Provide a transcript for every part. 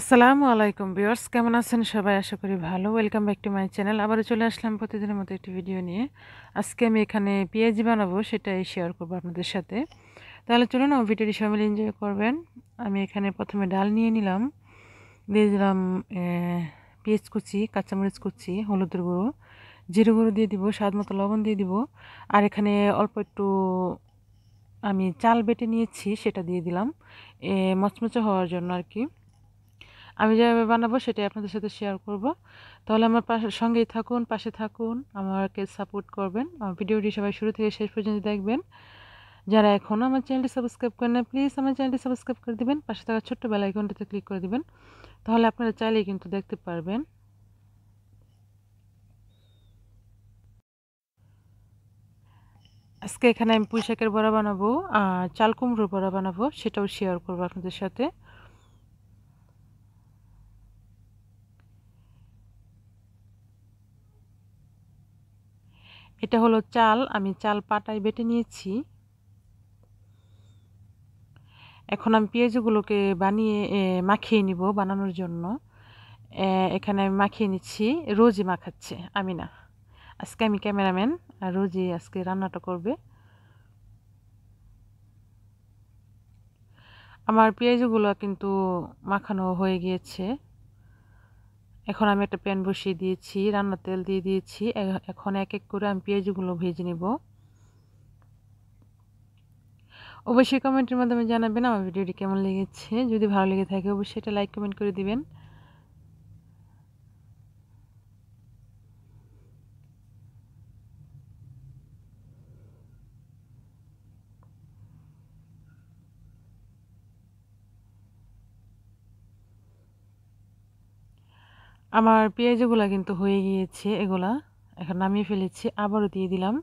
আসসালামু আলাইকুম ভিউয়ার্স কেমন আছেন সবাই আশা করি ভালো welcome back to my channel আবারও চলে আসলাম প্রতিদিনের মতো একটি ভিডিও নিয়ে আজকে আমি এখানে পেঁয়াজি বানাবো সেটাই শেয়ার করবো আপনাদের সাথে তাহলে চলুন ও ভিডিওটি সবাই এনজয় করবেন আমি এখানে প্রথমে ডাল নিয়ে নিলাম দিয়ে দিলাম পেঁয়াজ কুচি কাঁচামরিচ কুচি হলুদের গুঁড়ো জিরে গুঁড়ো দিয়ে দিব স্বাদ মতো লবণ দিয়ে দিব আর এখানে অল্প একটু আমি চাল বেটে নিয়েছি সেটা দিয়ে দিলাম মচমচে হওয়ার জন্য আর কি আমি যেভাবে বানাবো সেটাই আপনাদের সাথে শেয়ার করব তাহলে আমার পাশে সঙ্গেই থাকুন পাশে থাকুন আমাকে সাপোর্ট করবেন আমার ভিডিওটি সবাই শুরু থেকে শেষ পর্যন্ত দেখবেন যারা এখনও আমার চ্যানেলটি সাবস্ক্রাইব করেন না প্লিজ আমার চ্যানেলটি সাবস্ক্রাইব করে দেবেন পাশে থাকা ছোট্ট বেল ক্লিক করে দেবেন তাহলে আপনারা চাইলেই কিন্তু দেখতে পারবেন আজকে এখানে আমি পুঁইশাকের বড়া বানাবো আর চালকুমড়োর বড়া বানাবো সেটাও শেয়ার করবো আপনাদের সাথে এটা হলো চাল আমি চাল পাটায় বেটে নিয়েছি এখন আমি পেঁয়াজগুলোকে বানিয়ে মাখিয়ে নিব বানানোর জন্য এখানে আমি মাখিয়ে নিচ্ছি রোজই মাখাচ্ছে আমি না আজকে আমি ক্যামেরাম্যান আর রোজই আজকে রান্নাটা করবে আমার পেঁয়াজগুলো কিন্তু মাখানো হয়ে গিয়েছে এখন আমি একটা প্যান বসিয়ে দিয়েছি রান্নার তেল দিয়ে দিয়েছি এখন এক এক করে আমি পেঁয়াজগুলো ভেজে নেব অবশ্যই কমেন্টের মাধ্যমে জানাবেন আমার ভিডিওটি কেমন লেগেছে যদি ভালো লেগে থাকে অবশ্যই এটা লাইক কমেন্ট করে দিবেন আমার পেঁয়াজগুলো কিন্তু হয়ে গিয়েছে এগুলা এখন নামিয়ে ফেলেছি আবারও দিয়ে দিলাম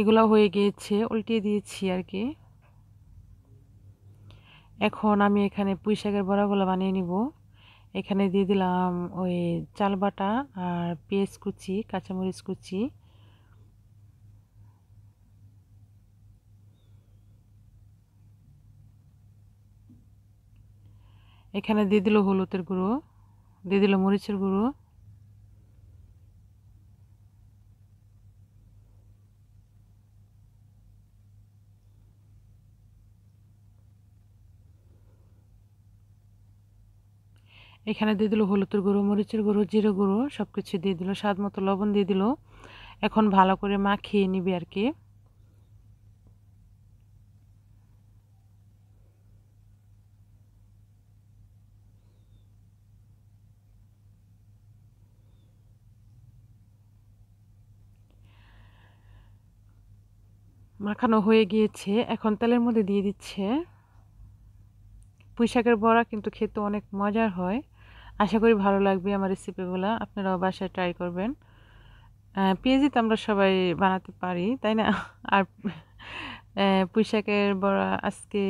এগুলা হয়ে গিয়েছে উল্টিয়ে দিয়েছি আর কি এখন আমি এখানে পুঁই শাকের বড়াগুলো বানিয়ে নিব এখানে দিয়ে দিলাম ওই চাল বাটা আর পেঁয়াজ কুচি কাঁচামরিচ কুচি এখানে দিয়ে দিল হলুদের গুঁড়ো দিয়ে দিল মরিচের গুঁড়ো এখানে দিয়ে দিল হলুদের গুঁড়ো মরিচের গুঁড়ো জিরে গুঁড়ো সব কিছু দিয়ে দিল স্বাদ মতো লবণ দিয়ে দিল এখন ভালো করে মাখিয়ে নিবি আর কি মাখানো হয়ে গিয়েছে এখন তেলের মধ্যে দিয়ে দিচ্ছে পুঁইশাকের বড়া কিন্তু খেতে অনেক মজার হয় আশা করি ভালো লাগবে আমার রেসিপিগুলো আপনারাও বাসায় ট্রাই করবেন পেঁয়াজি তো আমরা সবাই বানাতে পারি তাই না আর পুঁইশাকের বড়া আজকে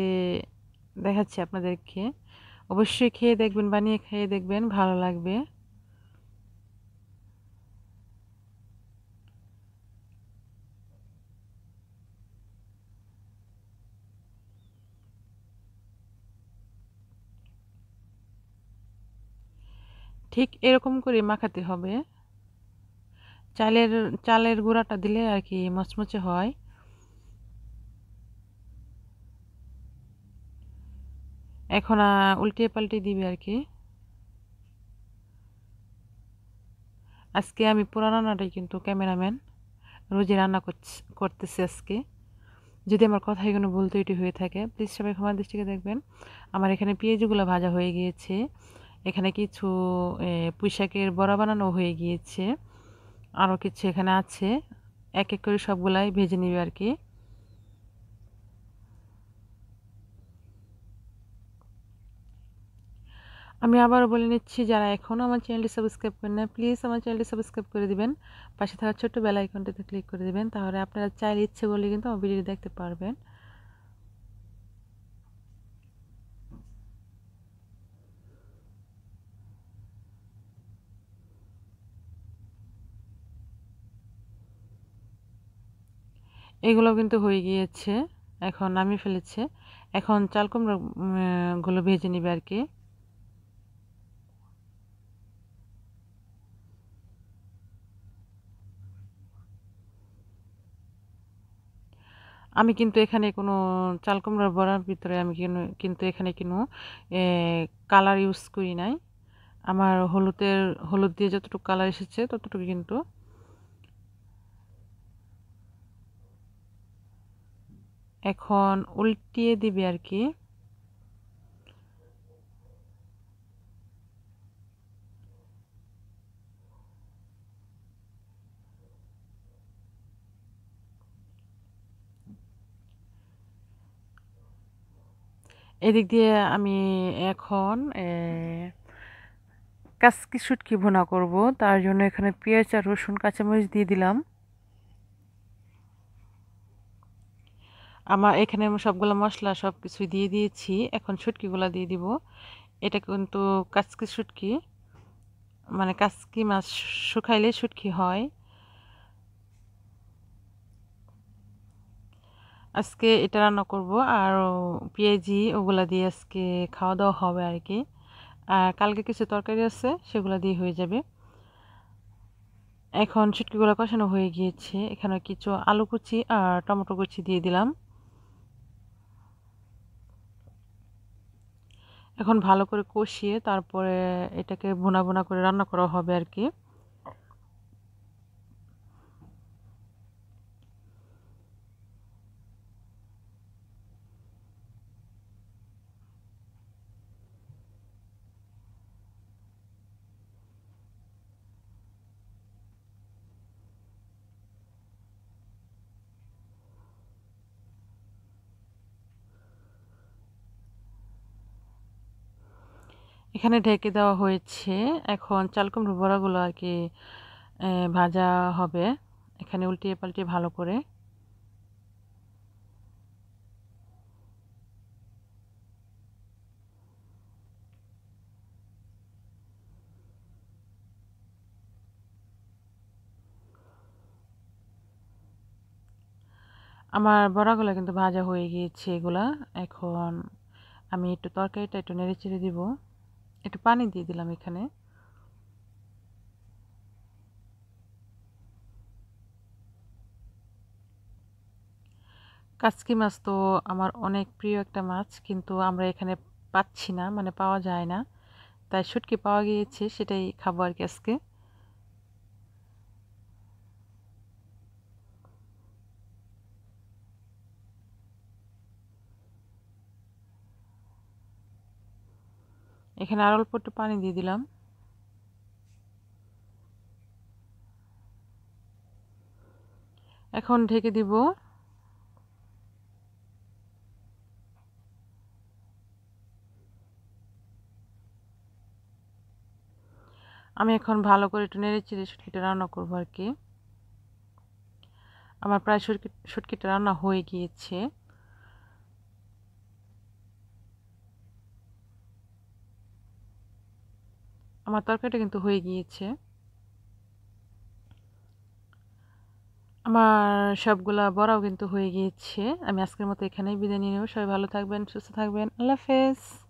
দেখাচ্ছি আপনাদেরকে অবশ্যই খেয়ে দেখবেন বানিয়ে খেয়ে দেখবেন ভালো লাগবে ঠিক এরকম করে মাখাতে হবে চালের চালের গুঁড়াটা দিলে আর কি মচমচে হয় এখন উল্টে পাল্টে দিবে আর কি আজকে আমি পুরা রান্নাটাই কিন্তু ক্যামেরাম্যান রোজে রান্না করতেছি আজকে যদি আমার কথায় কোনো বলতে তৈরি হয়ে থাকে প্লিজ সবাই ক্ষমা দৃষ্টিকে দেখবেন আমার এখানে পেঁয়াজগুলো ভাজা হয়ে গিয়েছে এখানে কিছু পুঁইশাকের বড়া বানানো হয়ে গিয়েছে আরও কিছু এখানে আছে এক এক করে সবগুলাই ভেজে নিবে আর কি আমি আবারও বলে নিচ্ছি যারা এখনও আমার চ্যানেলটি সাবস্ক্রাইব করেন না প্লিজ আমার চ্যানেলটি সাবস্ক্রাইব করে দিবেন পাশে থাকা ছোট্ট বেল আইকনটিতে ক্লিক করে দিবেন তাহলে আপনারা চাইলে ইচ্ছে বলে কিন্তু আমার ভিডিওটি দেখতে পারবেন এগুলো কিন্তু হয়ে গিয়েছে এখন নামিয়ে ফেলেছে এখন চাল কুমড়োগুলো ভেজে নিবে আর কি আমি কিন্তু এখানে কোনো চাল কুমড়ার বড়ার ভিতরে আমি কিন্তু এখানে কোনো কালার ইউজ করি নাই আমার হলুদের হলুদ দিয়ে যতটুকু কালার এসেছে ততটুকু কিন্তু এখন উল্টিয়ে দিবে আর কি এদিক দিয়ে আমি এখন কাসকি শুটকি ভোনা করব তার জন্য এখানে পেঁয়াজ আর রসুন কাঁচামরিচ দিয়ে দিলাম আমার এখানে সবগুলো মশলা সব কিছু দিয়ে দিয়েছি এখন শুটকিগুলো দিয়ে দিব এটা কিন্তু কাচকি সুটকি মানে কাচকি মাছ শুকাইলে সুটকি হয় আজকে এটা রান্না করব আর পেঁয়াজি ওগুলা দিয়ে আজকে খাওয়া দাওয়া হবে আর কি আর কালকে কিছু তরকারি আছে সেগুলো দিয়ে হয়ে যাবে এখন শুটকিগুলো কষানো হয়ে গিয়েছে এখানে কিছু আলু কুচি আর টমেটো কুচি দিয়ে দিলাম এখন ভালো করে কষিয়ে তারপরে এটাকে ভোনা ভোনা করে রান্না করা হবে আর কি এখানে ঢেকে দেওয়া হয়েছে এখন চালকুমড়ো বড়াগুলো আর কি ভাজা হবে এখানে উল্টিয়ে পাল্টিয়ে ভালো করে আমার বড়াগুলো কিন্তু ভাজা হয়ে গিয়েছে এগুলা এখন আমি একটু তরকারিটা একটু নেড়ে চেড়ে দিব একটু পানি দিয়ে দিলাম এখানে কাচকি মাছ তো আমার অনেক প্রিয় একটা মাছ কিন্তু আমরা এখানে পাচ্ছি না মানে পাওয়া যায় না তাই শুটকি পাওয়া গিয়েছে সেটাই খাবো আর কি আজকে এখানে আর অল্প একটু পানি দিয়ে দিলাম এখন ঢেকে দিব আমি এখন ভালো করে একটু নেড়ে চিড়ে শুটকিটা রান্না করবো আর কি আমার প্রায় শুটকি শুটকিটা রান্না হয়ে গিয়েছে আমার তরকারিটা কিন্তু হয়ে গিয়েছে আমার সবগুলা বড়াও কিন্তু হয়ে গিয়েছে আমি আজকের মতো এখানেই বিদায় নিয়ে নেব সবাই ভালো থাকবেন সুস্থ থাকবেন আল্লাহ হাফেজ